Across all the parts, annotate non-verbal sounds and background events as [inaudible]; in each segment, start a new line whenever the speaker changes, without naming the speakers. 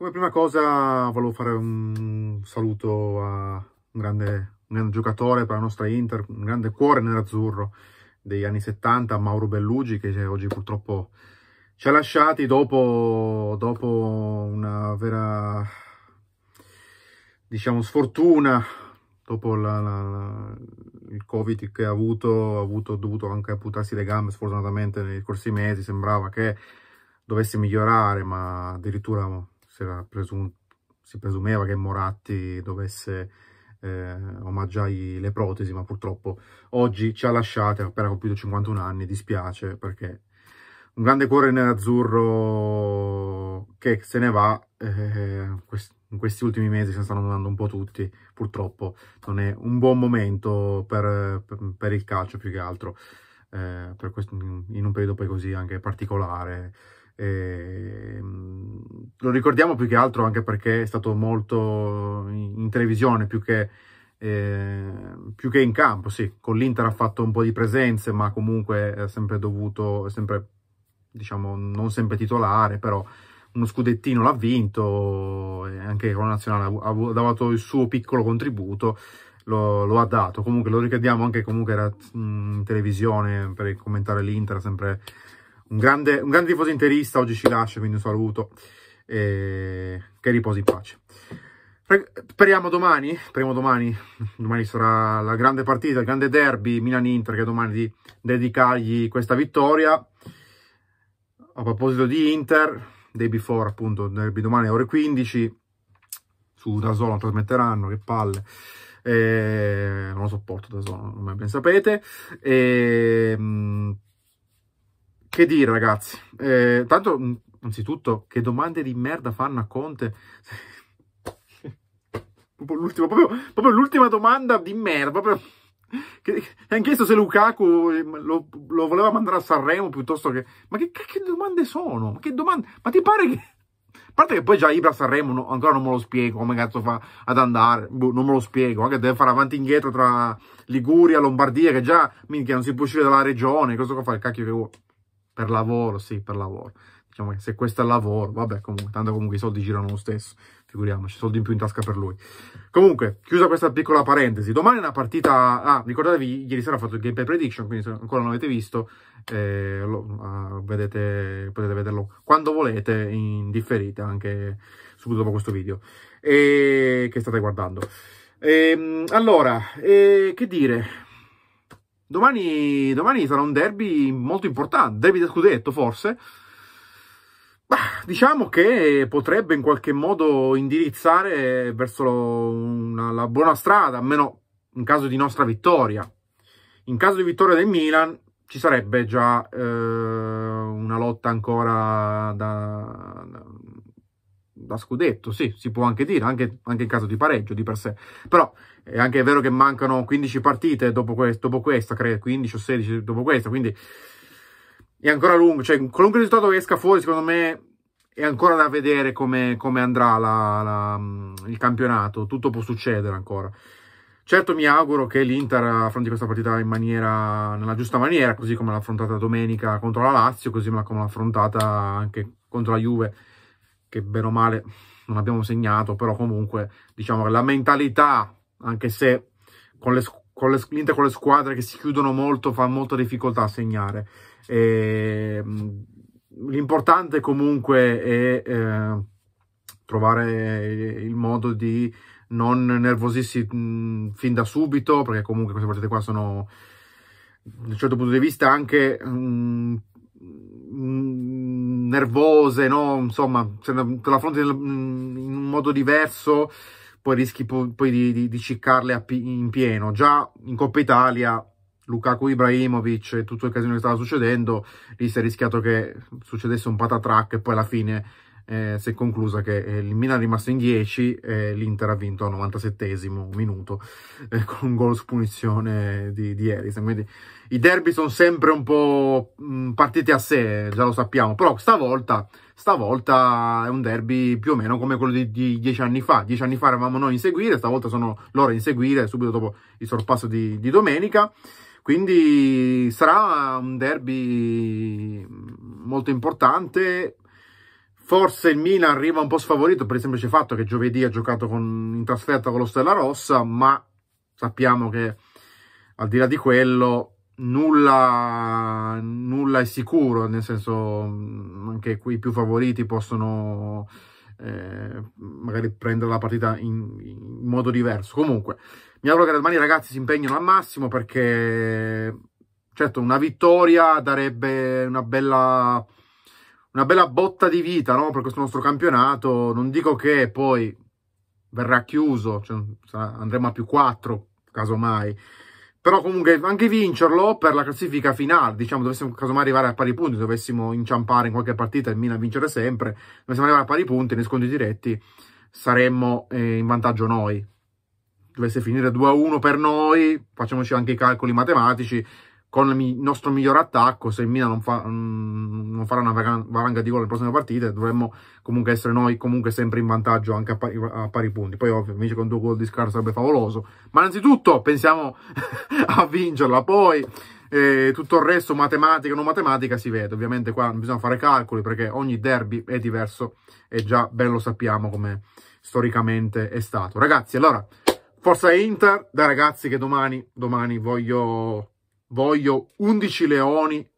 Come prima cosa volevo fare un saluto a un grande, un grande giocatore per la nostra Inter, un grande cuore nerazzurro degli anni 70, Mauro Bellugi, che oggi purtroppo ci ha lasciati dopo, dopo una vera, diciamo, sfortuna, dopo la, la, la, il Covid che ha avuto, ha avuto, dovuto anche amputarsi le gambe, sfortunatamente nei corsi mesi sembrava che dovesse migliorare, ma addirittura presun si presumeva che Moratti dovesse eh, omaggiare le protesi, ma purtroppo oggi ci ha lasciate, ha appena compiuto 51 anni, dispiace perché un grande cuore nerazzurro che se ne va, eh, quest in questi ultimi mesi se ne stanno andando un po' tutti, purtroppo non è un buon momento per, per, il calcio più che altro, eh, questo, in un periodo poi così anche particolare, eh, lo ricordiamo più che altro anche perché è stato molto in, televisione più che, eh, più che in campo, sì, con l'Inter ha fatto un po' di presenze, ma comunque è sempre dovuto, è sempre, diciamo, non sempre titolare, però uno scudettino l'ha vinto, anche con la nazionale ha dato il suo piccolo contributo, lo, lo ha dato. Comunque lo ricordiamo anche comunque era in televisione per commentare l'Inter, sempre un grande, un grande tifoso interista, oggi ci lascia, quindi un saluto, e eh, che riposi in pace. Speriamo domani, speriamo domani, domani sarà la grande partita, il grande derby Milan-Inter che domani di dedicargli questa vittoria. A proposito di Inter, day before appunto, derby domani alle ore 15, su da solo trasmetteranno, che palle. Eh, non lo sopporto da solo, come ben sapete. E, ehm, che dire ragazzi, eh, tanto mm, anzitutto che domande di merda fanno a Conte? [laughs] l'ultima, proprio, proprio l'ultima domanda di merda, proprio... Che, hanno chiesto se Lukaku ehm, lo, lo, voleva mandare a Sanremo piuttosto che... Ma che, che, che domande sono? Ma che domande... Ma ti pare che... A parte che poi già Ibra Sanremo no, ancora non me lo spiego come cazzo fa ad andare, boh, non me lo spiego, anche deve fare avanti e indietro tra Liguria, Lombardia, che già minchia non si può uscire dalla regione, cosa fa il cacchio che vuole. Per lavoro, sì, per lavoro. Diciamo che se questo è il lavoro, vabbè, comunque, tanto comunque i soldi girano lo stesso, figuriamoci, soldi in più in tasca per lui. Comunque, chiusa questa piccola parentesi, domani è una partita... Ah, ricordatevi, ieri sera ho fatto il gameplay prediction, quindi se ancora non avete visto, eh, lo, ah, vedete, potete vederlo quando volete, in differita, anche subito dopo questo video, e... Eh, che state guardando. E, ehm, allora, e, eh, che dire... Domani, domani sarà un derby molto importante, derby da scudetto forse. Bah, diciamo che potrebbe in qualche modo indirizzare verso una, la buona strada, almeno in caso di nostra vittoria. In caso di vittoria del Milan ci sarebbe già eh, una lotta ancora da, da scudetto, sì, si può anche dire, anche, anche in caso di pareggio di per sé. Però è anche vero che mancano 15 partite dopo, questo, dopo questa, credo, 15 o 16 dopo questa, quindi è ancora lungo. Cioè, qualunque risultato esca fuori, secondo me, è ancora da vedere come, come andrà la, la, il campionato. Tutto può succedere ancora. Certo mi auguro che l'Inter affronti questa partita in maniera, nella giusta maniera, così come l'ha affrontata domenica contro la Lazio, così come l'ha affrontata anche contro la Juve che bene o male non abbiamo segnato, però comunque diciamo che la mentalità, anche se con le, con le, con le squadre che si chiudono molto fa molta difficoltà a segnare. E, ehm, l'importante comunque è eh, trovare il modo di non nervosirsi fin da subito, perché comunque queste partite qua sono da un certo punto di vista anche mh, nervose, no? Insomma, se te la affronti in un modo diverso, poi rischi poi di, di, di ciccarle in pieno. Già in Coppa Italia, Lukaku Ibrahimovic e tutto il casino che stava succedendo, lì si è rischiato che succedesse un patatrack e poi alla fine eh, si è conclusa che eh, il Milan è rimasto in 10 e eh, l'Inter ha vinto al 97 minuto eh, con un gol su punizione di, di Eriksen. Quindi i derby sono sempre un po' mm, partiti a sé, già lo sappiamo, però stavolta, stavolta è un derby più o meno come quello di, di dieci anni fa. Dieci anni fa eravamo noi in seguire, stavolta sono loro in seguire subito dopo il sorpasso di, di domenica. Quindi sarà un derby molto importante, Forse il Milan arriva un po' sfavorito per il semplice fatto che giovedì ha giocato con, in trasferta con lo Stella Rossa, ma sappiamo che al di là di quello nulla, nulla è sicuro, nel senso mm, anche qui i più favoriti possono eh, magari prendere la partita in, in modo diverso. Comunque, mi auguro che domani i ragazzi si impegnino al massimo perché certo una vittoria darebbe una bella una bella botta di vita no? per questo nostro campionato. Non dico che poi verrà chiuso, cioè andremo a più 4, casomai. Però comunque anche vincerlo per la classifica finale, diciamo, dovessimo casomai arrivare a pari punti, dovessimo inciampare in qualche partita e Milan vincere sempre, dovessimo arrivare a pari punti nei scontri diretti, saremmo eh, in vantaggio noi. Dovesse finire 2-1 per noi, facciamoci anche i calcoli matematici, con il nostro miglior attacco, se il Milan non, fa, mm, non farà una valanga di gol nelle prossime partite, dovremmo comunque essere noi comunque sempre in vantaggio anche a pari, a pari punti. Poi ovvio, invece con due gol di scar sarebbe favoloso. Ma innanzitutto pensiamo [laughs] a vincerla, poi eh, tutto il resto, matematica o non matematica, si vede. Ovviamente qua non bisogna fare calcoli perché ogni derby è diverso e già ben lo sappiamo come storicamente è stato. Ragazzi, allora, forza Inter, dai ragazzi che domani, domani voglio voglio 11 leoni,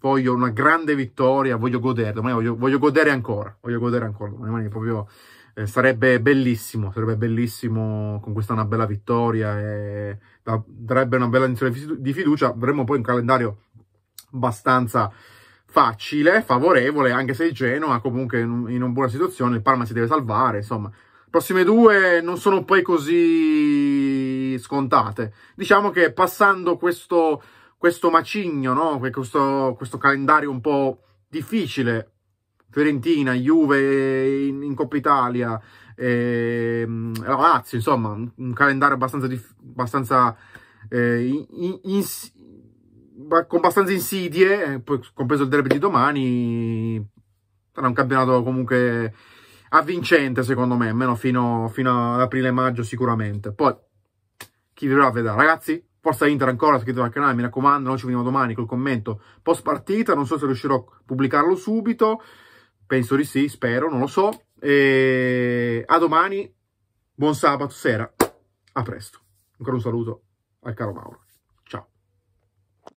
voglio una grande vittoria, voglio godere, domani voglio, voglio godere ancora, voglio godere ancora, domani proprio eh, sarebbe bellissimo, sarebbe bellissimo conquistare una bella vittoria, e darebbe una bella inizio di fiducia, avremmo poi un calendario abbastanza facile, favorevole, anche se il Genoa comunque in, in una buona situazione, il Parma si deve salvare, insomma. Prossime due non sono poi così scontate. Diciamo che passando questo, questo macigno, no? questo, questo calendario un po' difficile, Fiorentina, Juve in, in Coppa Italia, eh, Lazio, insomma, un calendario abbastanza, abbastanza eh, in, in, con abbastanza insidie, eh, compreso il derby di domani, sarà un campionato comunque avvincente secondo me, almeno fino, fino ad aprile-maggio sicuramente. Poi chi vivrà vedrà. Ragazzi, forza Inter ancora, iscrivetevi al canale, mi raccomando, noi ci vediamo domani col commento post partita, non so se riuscirò a pubblicarlo subito, penso di sì, spero, non lo so. E a domani, buon sabato sera, a presto. Ancora un saluto al caro Mauro.